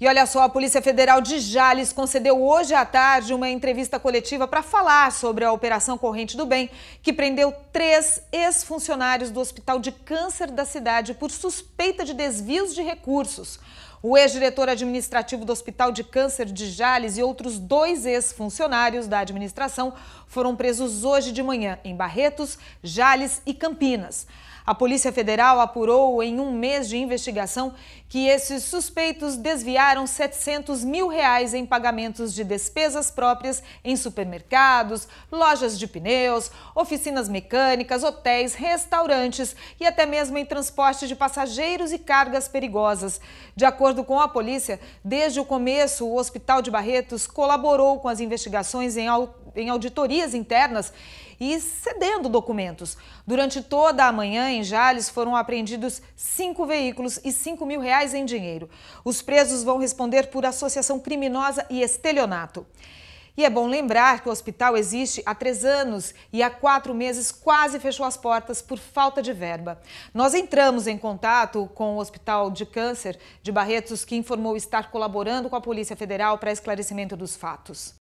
E olha só, a Polícia Federal de Jales concedeu hoje à tarde uma entrevista coletiva para falar sobre a Operação Corrente do Bem, que prendeu três ex-funcionários do Hospital de Câncer da cidade por suspeita de desvios de recursos. O ex-diretor administrativo do Hospital de Câncer de Jales e outros dois ex-funcionários da administração foram presos hoje de manhã em Barretos, Jales e Campinas. A Polícia Federal apurou em um mês de investigação que esses suspeitos desviaram 700 mil reais em pagamentos de despesas próprias em supermercados, lojas de pneus, oficinas mecânicas, hotéis, restaurantes e até mesmo em transporte de passageiros e cargas perigosas. De acordo com a polícia, desde o começo, o Hospital de Barretos colaborou com as investigações em, em auditorias internas e cedendo documentos. Durante toda a manhã, em Jales, foram apreendidos cinco veículos e cinco mil reais em dinheiro. Os presos vão responder por associação criminosa e estelionato. E é bom lembrar que o hospital existe há três anos e há quatro meses quase fechou as portas por falta de verba. Nós entramos em contato com o Hospital de Câncer de Barretos, que informou estar colaborando com a Polícia Federal para esclarecimento dos fatos.